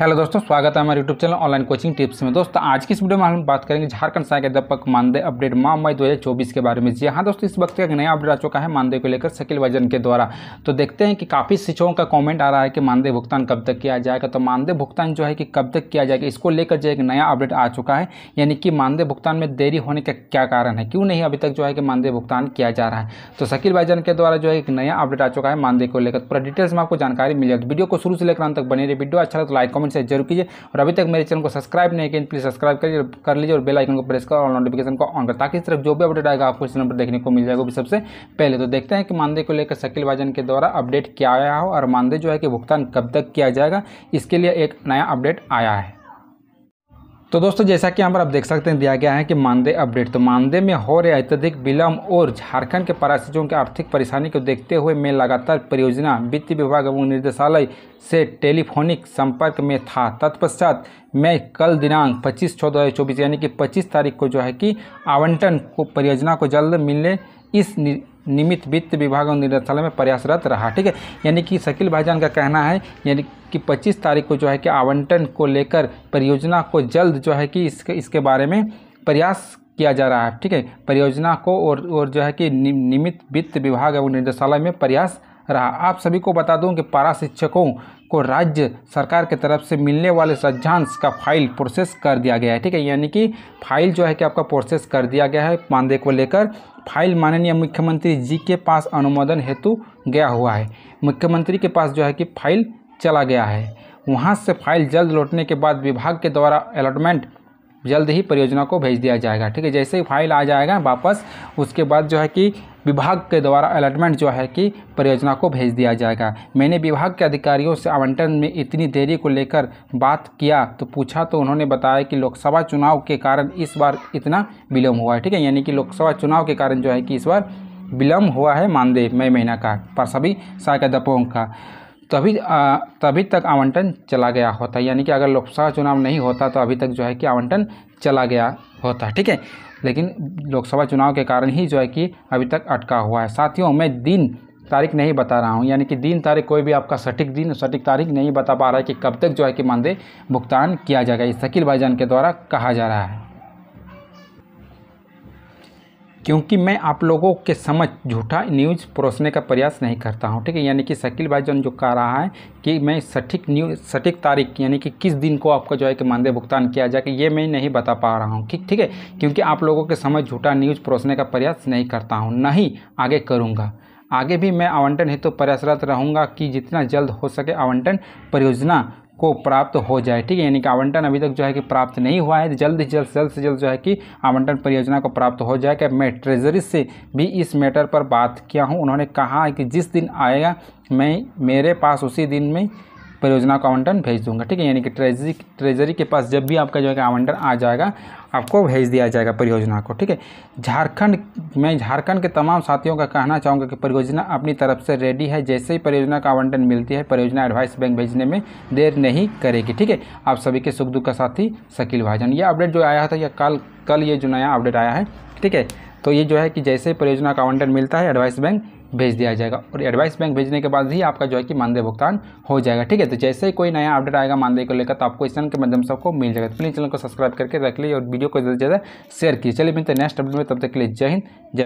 hello दोस्तों स्वागत है हमारे YouTube channel online coaching tips में दोस्तों आज की इस वीडियो में हम बात करेंगे झारखंड सहायक अध्यापक मानदेय अपडेट माह मई 2024 के बारे में जी हाँ दोस्तों इस वक्त का एक नया अपडेट आ चुका है मानदेय को लेकर सकिल वजन के द्वारा तो देखते हैं कि काफ़ी शिक्षकों का कॉमेंट आ रहा है कि मानदेय भुगतान कब तक किया जाएगा तो मानदेय भुगतान जो है कि कब तक किया जाएगा इसको लेकर जो एक नया अपडेट आ चुका है यानी कि मानदेय भुगतान में देरी होने का क्या कारण है क्यों नहीं अभी तक जो है कि मानदेय भुगतान किया जा रहा है तो सकिल वजन के द्वारा जो है एक नया अपडेट आ चुका है मानदेय को लेकर पूरा डिटेल्स में आपको जानकारी मिल जाएगी वीडियो को शुरू से लेकर अंत तक बने रही वीडियो अच्छा लगता लाइक कमेंट कमेंट से जरूर कीजिए और अभी तक मेरे चैनल को सब्सक्राइब नहीं किया प्लीज़ सब्सक्राइब करिए कर लीजिए और बेल आइकन को प्रेस करो और नोटिफिकेशन को ऑन कर ताकि इस तरफ जो भी अपडेट आएगा आपको इस नंबर देखने को मिल जाएगा भी सबसे पहले तो देखते हैं कि मानदेय को लेकर शकील वाजन के द्वारा अपडेट क्या आया हो और मानदेय जो है कि भुगतान कब तक किया जाएगा इसके लिए एक नया अपडेट आया है तो दोस्तों जैसा कि यहाँ पर आप देख सकते हैं दिया गया है कि मानदेय अपडेट तो मानदेय में हो रहे अत्यधिक विलम्ब और झारखंड के प्रवासियों की आर्थिक परेशानी को देखते हुए मैं लगातार परियोजना वित्त विभाग एवं निदेशालय से टेलीफोनिक संपर्क में था तत्पश्चात मैं कल दिनांक 25 छः दो चौबीस यानी कि 25 तारीख को जो है कि आवंटन को परियोजना को जल्द मिलने इस निमित्त वित्त विभाग और निदेशालय में प्रयासरत रहा ठीक है यानी कि शकील भाईजान का कहना है यानी कि 25 तारीख को जो है कि आवंटन को लेकर परियोजना को जल्द जो है कि इसके इसके बारे में प्रयास किया जा रहा है ठीक है परियोजना को और और जो है कि नि, वित्त विभाग एवं निदेशालय में प्रयास रहा आप सभी को बता दूं कि पारा शिक्षकों को राज्य सरकार की तरफ से मिलने वाले सज्जांश का फाइल प्रोसेस कर दिया गया है ठीक है यानी कि फाइल जो है कि आपका प्रोसेस कर दिया गया है मानदेय को लेकर फाइल माननीय मुख्यमंत्री जी के पास अनुमोदन हेतु गया हुआ है मुख्यमंत्री के पास जो है कि फाइल चला गया है वहाँ से फाइल जल्द लौटने के बाद विभाग के द्वारा अलॉटमेंट जल्द ही परियोजना को भेज दिया जाएगा ठीक है जैसे ही फाइल आ जाएगा वापस उसके बाद जो है कि विभाग के द्वारा अलॉटमेंट जो है कि परियोजना को भेज दिया जाएगा मैंने विभाग के अधिकारियों से आवंटन में इतनी देरी को लेकर बात किया तो पूछा तो उन्होंने बताया कि लोकसभा चुनाव के कारण इस बार इतना विलम्ब हुआ है ठीक है यानी कि लोकसभा चुनाव के कारण जो है कि इस बार विलम्ब हुआ है मानदेय मई महीना का पर सभी सहायक अध्यापकों का तभी आ, तभी तक आवंटन चला गया होता यानी कि अगर लोकसभा चुनाव नहीं होता तो अभी तक जो है कि आवंटन चला गया होता ठीक है लेकिन लोकसभा चुनाव के कारण ही जो है कि अभी तक अटका हुआ है साथियों मैं दिन तारीख नहीं बता रहा हूँ यानी कि दिन तारीख कोई भी आपका सटीक दिन सटीक तारीख नहीं बता पा रहा है कि कब तक जो है कि मानदेय भुगतान किया जाएगा ये शकील भाईजान के द्वारा कहा जा रहा है क्योंकि मैं आप लोगों के समझ झूठा न्यूज़ परोसने का प्रयास नहीं करता हूँ ठीक है यानी कि शकील भाईजान जो कह रहा है कि मैं सटीक न्यूज सटीक तारीख यानी कि किस दिन को आपका जो है कि मानदेय भुगतान किया जाए कि ये मैं नहीं बता पा रहा हूँ ठीक ठीक है क्योंकि आप लोगों के समझ झूठा न्यूज़ परोसने का प्रयास नहीं करता हूँ ना ही आगे करूँगा आगे भी मैं आवंटन हेतु तो प्रयासरत रहूँगा कि जितना जल्द हो सके आवंटन परियोजना को प्राप्त हो जाए ठीक है यानी कि आवंटन अभी तक जो है कि प्राप्त नहीं हुआ है तो जल्द ही जल्द जल्द से जल्द जो है कि आवंटन परियोजना को प्राप्त हो जाए क्या मैं ट्रेजरी से भी इस मैटर पर बात किया हूँ उन्होंने कहा है कि जिस दिन आएगा मैं मेरे पास उसी दिन में परियोजना को आवंटन भेज दूंगा ठीक है यानी कि ट्रेजरी ट्रेजरी के पास जब भी आपका जो है आवंटन आ जाएगा आपको भेज दिया जाएगा परियोजना को ठीक है झारखंड मैं झारखंड के तमाम साथियों का कहना चाहूँगा कि परियोजना अपनी तरफ से रेडी है जैसे ही परियोजना का आवंटन मिलती है परियोजना एडवाइस बैंक भेजने में देर नहीं करेगी ठीक है आप सभी के सुख दुख का साथी शकील भाजन ये अपडेट जो आया था या कल कल ये जो नया अपडेट आया है ठीक है तो ये जो है कि जैसे ही परियोजना का आवंटन मिलता है एडवाइस बैंक भेज दिया जाएगा और एडवाइस बैंक भेजने के बाद ही आपका जो है कि मानदेय भुगतान हो जाएगा ठीक है तो जैसे ही कोई नया अपडेट आएगा मानदेय को लेकर तो आपको इस चैनल के माध्यम से आपको मिल जाएगा तो प्लीज़ चैनल को सब्सक्राइब करके रख लीजिए और वीडियो को ज़्यादा से ज़्यादा शेयर कीजिए चलिए मिलते हैं नेक्स्ट अपडेट में तब तक के लिए जय हिंद जय